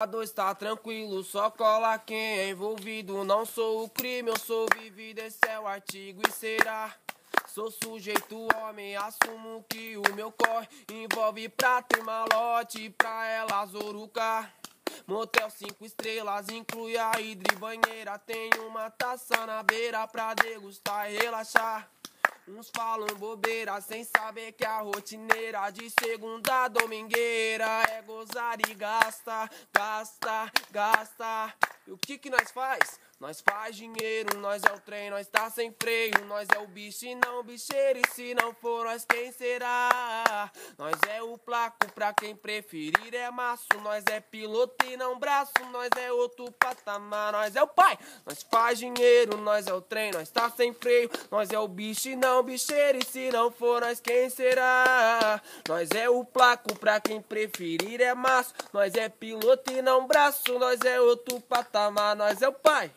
Estado está tranquilo, só cola quem é envolvido. Não sou o crime, eu sou vivido, esse é o artigo e será. Sou sujeito homem, assumo que o meu corre envolve prata e malote pra ela zorucar. Motel cinco estrelas, inclui a hidre banheira. Tem uma taça na beira pra degustar e relaxar. Uns falam bobeira sem saber que a rotineira de segunda a domingueira é gozar e gasta, gasta, gasta. E o que que nós faz? Nós faz dinheiro, nós é o trem, nós tá sem freio, nós é o bicho e não bicheiro, e se não for nós quem será? Nós é o placo pra quem preferir é maço. Nós é piloto e não braço. Nós é outro patamar. Nós é o pai. Nós faz dinheiro. Nós é o trem. Nós tá sem freio. Nós é o bicho e não bicheiro. E se não for nós, quem será? Nós é o placo pra quem preferir é maço. Nós é piloto e não braço. Nós é outro patamar. Nós é o pai.